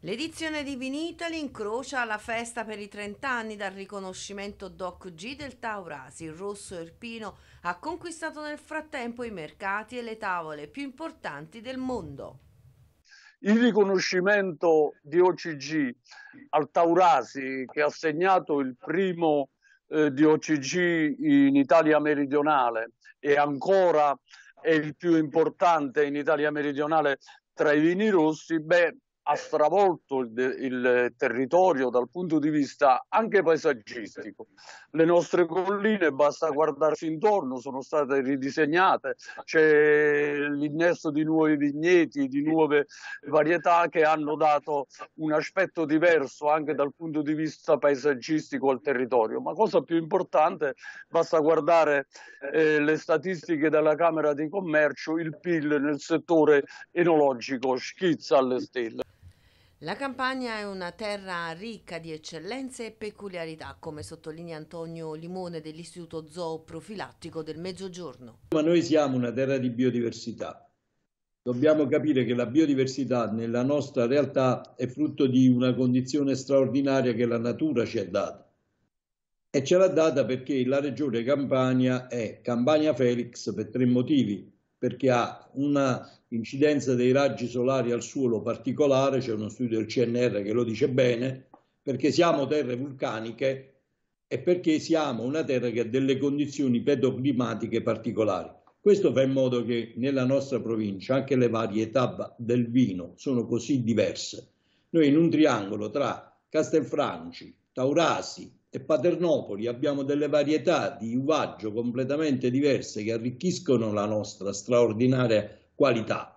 L'edizione di Vinitali incrocia la festa per i 30 anni dal riconoscimento Doc G del Taurasi. Il rosso erpino ha conquistato nel frattempo i mercati e le tavole più importanti del mondo. Il riconoscimento di OCG al Taurasi che ha segnato il primo eh, di OCG in Italia meridionale e ancora è il più importante in Italia meridionale tra i vini rossi, beh, ha stravolto il, il, territorio dal punto di vista anche paesaggistico. Le nostre colline, basta guardarsi intorno, sono state ridisegnate, c'è l'innesto di nuovi vigneti, di nuove varietà che hanno dato un aspetto diverso anche dal punto di vista paesaggistico al territorio. Ma cosa più importante, basta guardare eh, le statistiche della Camera di Commercio, il PIL nel settore enologico schizza alle stelle. La Campania è una terra ricca di eccellenze e peculiarità, come sottolinea Antonio Limone dell'Istituto Zooprofilattico del Mezzogiorno. Ma noi siamo una terra di biodiversità. Dobbiamo capire che la biodiversità nella nostra realtà è frutto di una condizione straordinaria che la natura ci ha data. E ce l'ha data perché la regione Campania è Campania Felix per tre motivi perché ha una incidenza dei raggi solari al suolo particolare, c'è uno studio del CNR che lo dice bene, perché siamo terre vulcaniche e perché siamo una terra che ha delle condizioni pedoclimatiche particolari. Questo fa in modo che nella nostra provincia anche le varietà del vino sono così diverse. Noi in un triangolo tra Castelfranci, Taurasi e Paternopoli abbiamo delle varietà di uvaggio completamente diverse che arricchiscono la nostra straordinaria qualità.